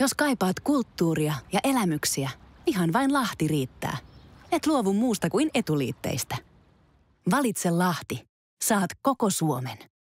Jos kaipaat kulttuuria ja elämyksiä, ihan vain Lahti riittää. Et luovu muusta kuin etuliitteistä. Valitse Lahti. Saat koko Suomen.